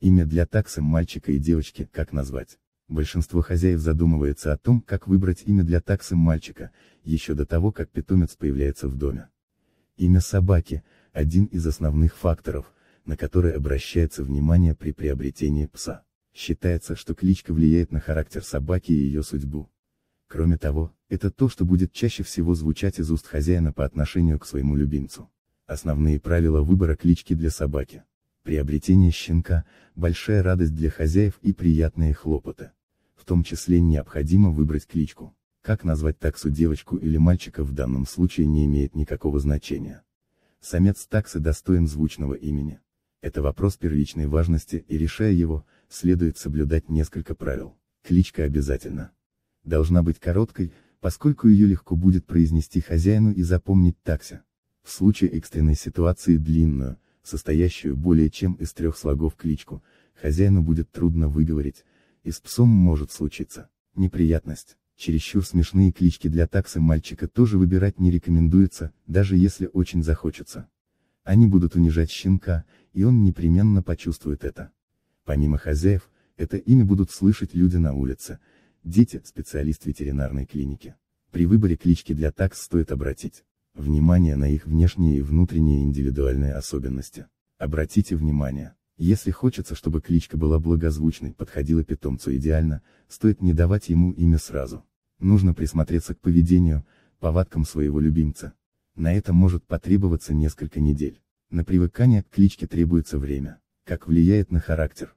Имя для таксы мальчика и девочки, как назвать? Большинство хозяев задумывается о том, как выбрать имя для таксы мальчика, еще до того, как питомец появляется в доме. Имя собаки – один из основных факторов, на который обращается внимание при приобретении пса. Считается, что кличка влияет на характер собаки и ее судьбу. Кроме того, это то, что будет чаще всего звучать из уст хозяина по отношению к своему любимцу. Основные правила выбора клички для собаки. Приобретение щенка – большая радость для хозяев и приятные хлопоты. В том числе необходимо выбрать кличку. Как назвать таксу девочку или мальчика в данном случае не имеет никакого значения. Самец таксы достоин звучного имени. Это вопрос первичной важности и решая его, следует соблюдать несколько правил. Кличка обязательно. Должна быть короткой, поскольку ее легко будет произнести хозяину и запомнить такси. В случае экстренной ситуации длинную – состоящую более чем из трех слогов кличку, хозяину будет трудно выговорить, и с псом может случиться неприятность. Чересчур смешные клички для таксы мальчика тоже выбирать не рекомендуется, даже если очень захочется. Они будут унижать щенка, и он непременно почувствует это. Помимо хозяев, это имя будут слышать люди на улице, дети, специалист ветеринарной клиники. При выборе клички для такс стоит обратить внимание на их внешние и внутренние индивидуальные особенности. Обратите внимание, если хочется, чтобы кличка была благозвучной, подходила питомцу идеально, стоит не давать ему имя сразу. Нужно присмотреться к поведению, повадкам своего любимца. На это может потребоваться несколько недель. На привыкание к кличке требуется время. Как влияет на характер?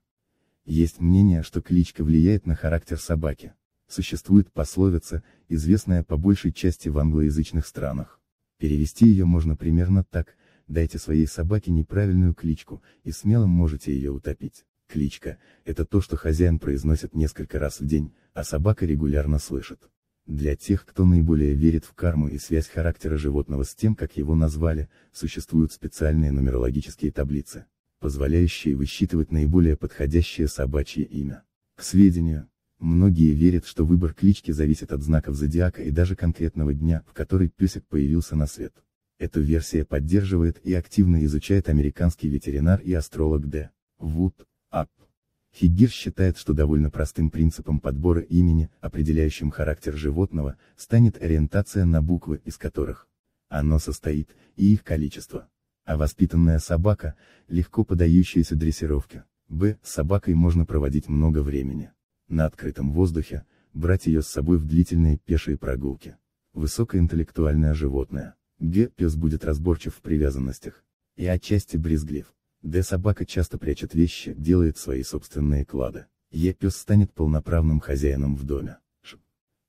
Есть мнение, что кличка влияет на характер собаки. Существует пословица, известная по большей части в англоязычных странах. Перевести ее можно примерно так, дайте своей собаке неправильную кличку, и смело можете ее утопить. Кличка – это то, что хозяин произносит несколько раз в день, а собака регулярно слышит. Для тех, кто наиболее верит в карму и связь характера животного с тем, как его назвали, существуют специальные нумерологические таблицы, позволяющие высчитывать наиболее подходящее собачье имя. К сведению, Многие верят, что выбор клички зависит от знаков зодиака и даже конкретного дня, в который песик появился на свет. Эту версию поддерживает и активно изучает американский ветеринар и астролог Д. Вуд, Ап. Хиггер считает, что довольно простым принципом подбора имени, определяющим характер животного, станет ориентация на буквы, из которых оно состоит, и их количество. А воспитанная собака, легко подающаяся дрессировке, б, с собакой можно проводить много времени на открытом воздухе, брать ее с собой в длительные пешие прогулки. Высокоинтеллектуальное животное. Г. Пес будет разборчив в привязанностях. И отчасти брезглив. Д. Собака часто прячет вещи, делает свои собственные клады. Е. Пес станет полноправным хозяином в доме. Ш.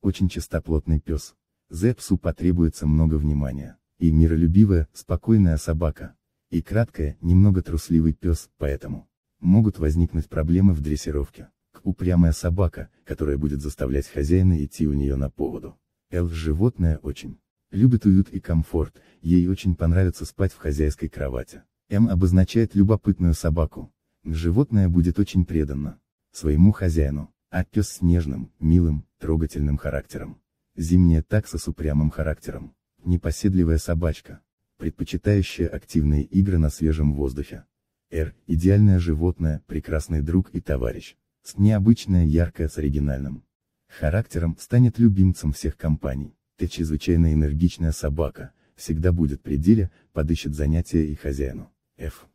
Очень чистоплотный пес. З. Псу потребуется много внимания. И миролюбивая, спокойная собака. И краткая, немного трусливый пес, поэтому могут возникнуть проблемы в дрессировке упрямая собака, которая будет заставлять хозяина идти у нее на поводу. Элф животное очень. Любит уют и комфорт, ей очень понравится спать в хозяйской кровати. М обозначает любопытную собаку. Животное будет очень преданно своему хозяину, а пес с нежным, милым, трогательным характером. Зимняя такса с упрямым характером. Непоседливая собачка, предпочитающая активные игры на свежем воздухе. Р – идеальное животное, прекрасный друг и товарищ с необычная яркая с оригинальным характером станет любимцем всех компаний. Ты чрезвычайно энергичная собака, всегда будет при деле, подыщет занятия и хозяину. Ф.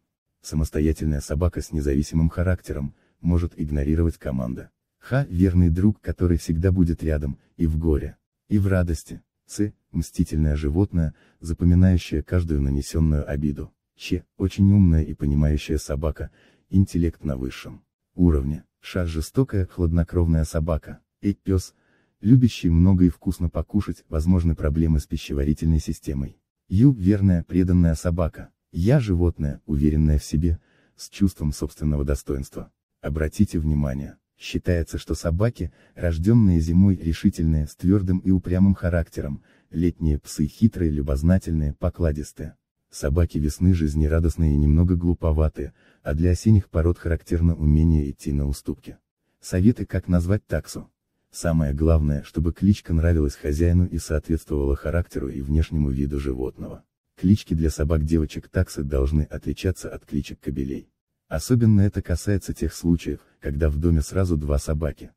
Самостоятельная собака с независимым характером, может игнорировать команда. Х. Верный друг, который всегда будет рядом, и в горе, и в радости. С. Мстительное животное, запоминающее каждую нанесенную обиду. Ч. Очень умная и понимающая собака, интеллект на высшем уровне. Ша жестокая, хладнокровная собака. И пес, любящий много и вкусно покушать, возможны проблемы с пищеварительной системой. Юб верная, преданная собака. Я животное, уверенное в себе, с чувством собственного достоинства. Обратите внимание, считается, что собаки, рожденные зимой решительные, с твердым и упрямым характером, летние псы хитрые, любознательные, покладистые. Собаки весны жизнерадостные и немного глуповатые, а для осенних пород характерно умение идти на уступки. Советы как назвать таксу. Самое главное, чтобы кличка нравилась хозяину и соответствовала характеру и внешнему виду животного. Клички для собак девочек таксы должны отличаться от кличек кобелей. Особенно это касается тех случаев, когда в доме сразу два собаки.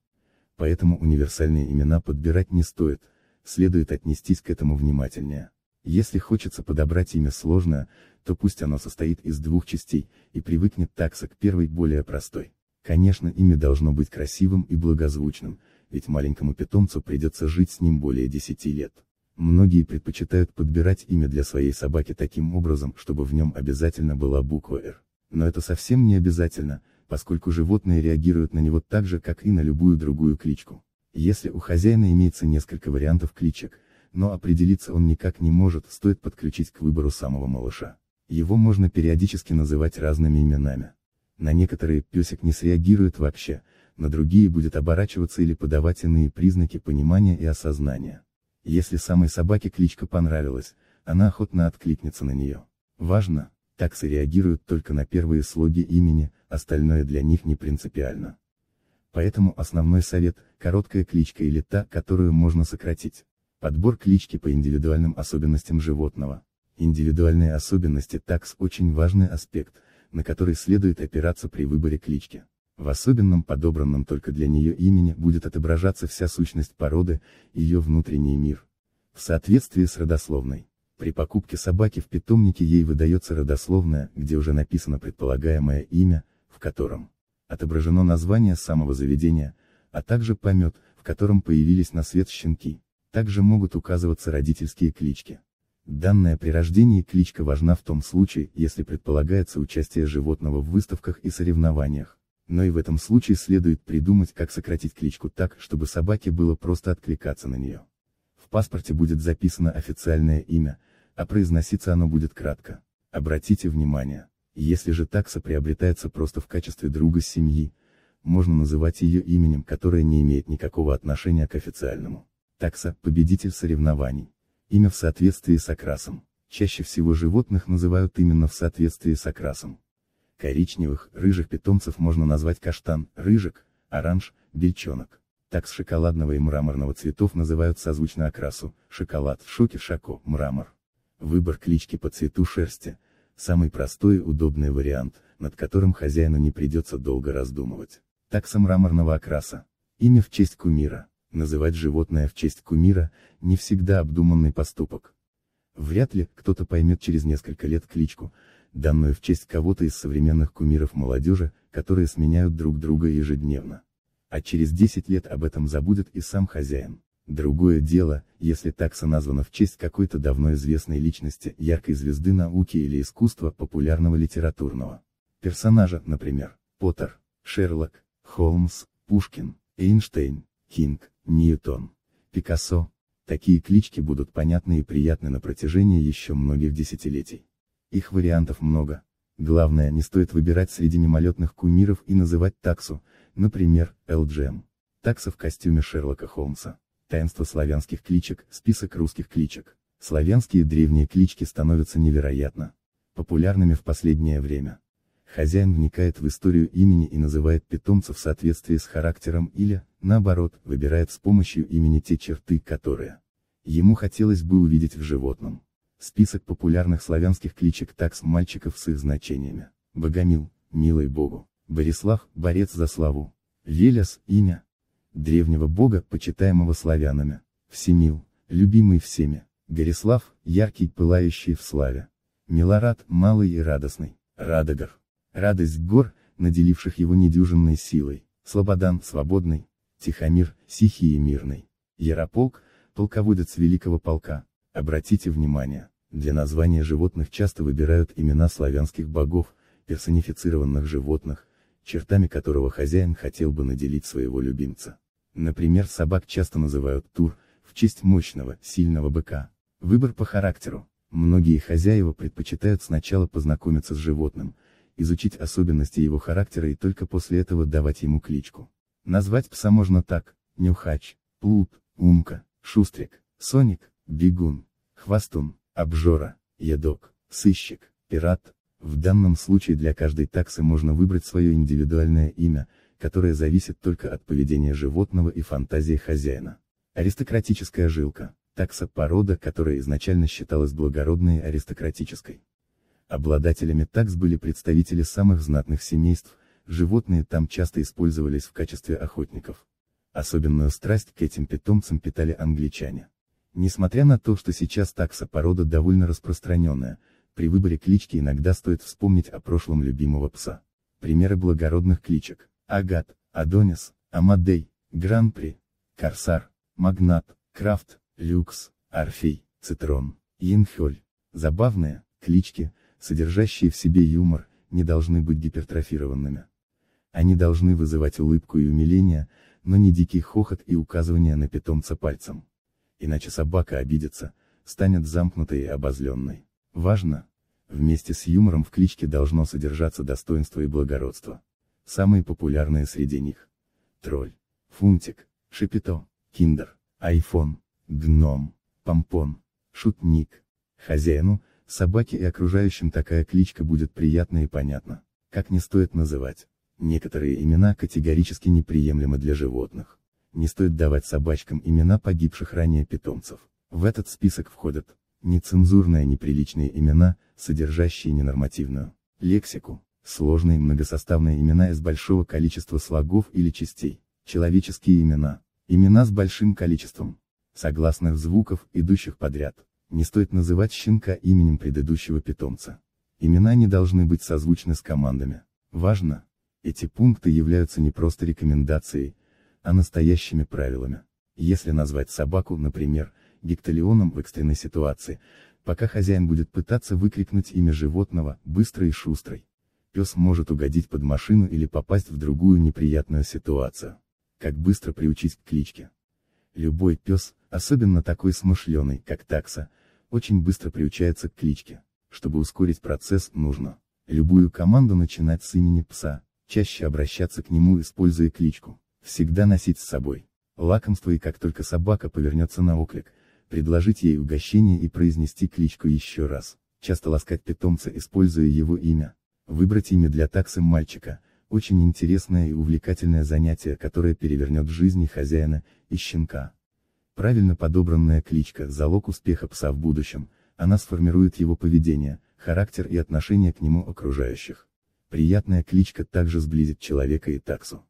Поэтому универсальные имена подбирать не стоит, следует отнестись к этому внимательнее. Если хочется подобрать имя сложно, то пусть оно состоит из двух частей, и привыкнет такса к первой более простой. Конечно, имя должно быть красивым и благозвучным, ведь маленькому питомцу придется жить с ним более 10 лет. Многие предпочитают подбирать имя для своей собаки таким образом, чтобы в нем обязательно была буква «Р». Но это совсем не обязательно, поскольку животные реагируют на него так же, как и на любую другую кличку. Если у хозяина имеется несколько вариантов кличек, но определиться он никак не может, стоит подключить к выбору самого малыша. Его можно периодически называть разными именами. На некоторые песик не среагирует вообще, на другие будет оборачиваться или подавать иные признаки понимания и осознания. Если самой собаке кличка понравилась, она охотно откликнется на нее. Важно, таксы реагируют только на первые слоги имени, остальное для них не принципиально. Поэтому основной совет – короткая кличка или та, которую можно сократить. Подбор клички по индивидуальным особенностям животного. Индивидуальные особенности такс очень важный аспект, на который следует опираться при выборе клички. В особенном подобранном только для нее имени будет отображаться вся сущность породы, ее внутренний мир. В соответствии с родословной. При покупке собаки в питомнике ей выдается родословная, где уже написано предполагаемое имя, в котором отображено название самого заведения, а также помет, в котором появились на свет щенки. Также могут указываться родительские клички. Данная при рождении кличка важна в том случае, если предполагается участие животного в выставках и соревнованиях. Но и в этом случае следует придумать, как сократить кличку так, чтобы собаке было просто откликаться на нее. В паспорте будет записано официальное имя, а произноситься оно будет кратко. Обратите внимание, если же такса приобретается просто в качестве друга семьи, можно называть ее именем, которое не имеет никакого отношения к официальному такса – победитель соревнований. Имя в соответствии с окрасом. Чаще всего животных называют именно в соответствии с окрасом. Коричневых, рыжих питомцев можно назвать каштан, рыжик, оранж, бельчонок. Такс шоколадного и мраморного цветов называют созвучно окрасу, шоколад, шоки, шако, мрамор. Выбор клички по цвету шерсти – самый простой и удобный вариант, над которым хозяину не придется долго раздумывать. Такса мраморного окраса. Имя в честь кумира. Называть животное в честь кумира – не всегда обдуманный поступок. Вряд ли кто-то поймет через несколько лет кличку, данную в честь кого-то из современных кумиров молодежи, которые сменяют друг друга ежедневно. А через 10 лет об этом забудет и сам хозяин. Другое дело, если такса названа в честь какой-то давно известной личности, яркой звезды науки или искусства, популярного литературного персонажа, например, Поттер, Шерлок, Холмс, Пушкин, Эйнштейн, Кинг, Ньютон, Пикассо, такие клички будут понятны и приятны на протяжении еще многих десятилетий. Их вариантов много, главное не стоит выбирать среди мимолетных кумиров и называть таксу, например, ЛДЖМ. Эм. Такса в костюме Шерлока Холмса. Таинство славянских кличек, список русских кличек. Славянские древние клички становятся невероятно популярными в последнее время. Хозяин вникает в историю имени и называет питомца в соответствии с характером или, наоборот, выбирает с помощью имени те черты, которые ему хотелось бы увидеть в животном. Список популярных славянских кличек такс мальчиков с их значениями. Богомил, милый богу. Борислав, борец за славу. Велес, имя. Древнего бога, почитаемого славянами. Всемил, любимый всеми. Горислав, яркий, пылающий в славе. Милорад, малый и радостный. Радогор. Радость гор, наделивших его недюжинной силой, Слободан, Свободный, Тихомир, Сихий и Мирный. Ярополк, полководец Великого полка. Обратите внимание, для названия животных часто выбирают имена славянских богов, персонифицированных животных, чертами которого хозяин хотел бы наделить своего любимца. Например, собак часто называют Тур, в честь мощного, сильного быка. Выбор по характеру. Многие хозяева предпочитают сначала познакомиться с животным, изучить особенности его характера и только после этого давать ему кличку. Назвать пса можно так, нюхач, плут, умка, шустрик, соник, бегун, хвастун, обжора, едок, сыщик, пират. В данном случае для каждой таксы можно выбрать свое индивидуальное имя, которое зависит только от поведения животного и фантазии хозяина. Аристократическая жилка – такса-порода, которая изначально считалась благородной аристократической. Обладателями такс были представители самых знатных семейств, животные там часто использовались в качестве охотников. Особенную страсть к этим питомцам питали англичане. Несмотря на то, что сейчас такса порода довольно распространенная, при выборе клички иногда стоит вспомнить о прошлом любимого пса. Примеры благородных кличек. Агат, Адонис, Амадей, Гран-при, Корсар, Магнат, Крафт, Люкс, Орфей, Цитрон, Инхоль. Забавные, клички, содержащие в себе юмор, не должны быть гипертрофированными. Они должны вызывать улыбку и умиление, но не дикий хохот и указывание на питомца пальцем. Иначе собака обидится, станет замкнутой и обозленной. Важно, вместе с юмором в кличке должно содержаться достоинство и благородство. Самые популярные среди них. Тролль, Фунтик, Шипито, Киндер, Айфон, Гном, Помпон, Шутник. Хозяину, Собаке и окружающим такая кличка будет приятна и понятна. Как не стоит называть. Некоторые имена категорически неприемлемы для животных. Не стоит давать собачкам имена погибших ранее питомцев. В этот список входят нецензурные неприличные имена, содержащие ненормативную лексику, сложные многосоставные имена из большого количества слогов или частей, человеческие имена, имена с большим количеством согласных звуков, идущих подряд. Не стоит называть щенка именем предыдущего питомца. Имена не должны быть созвучны с командами. Важно, эти пункты являются не просто рекомендацией, а настоящими правилами. Если назвать собаку, например, гектолеоном в экстренной ситуации, пока хозяин будет пытаться выкрикнуть имя животного, быстро и шустрой. Пес может угодить под машину или попасть в другую неприятную ситуацию. Как быстро приучить к кличке. Любой пес, особенно такой смышленый, как такса, очень быстро приучается к кличке. Чтобы ускорить процесс, нужно любую команду начинать с имени пса, чаще обращаться к нему, используя кличку, всегда носить с собой лакомство и как только собака повернется на оклик, предложить ей угощение и произнести кличку еще раз, часто ласкать питомца, используя его имя, выбрать имя для таксы мальчика, очень интересное и увлекательное занятие, которое перевернет жизни хозяина и щенка. Правильно подобранная кличка – залог успеха пса в будущем, она сформирует его поведение, характер и отношение к нему окружающих. Приятная кличка также сблизит человека и таксу.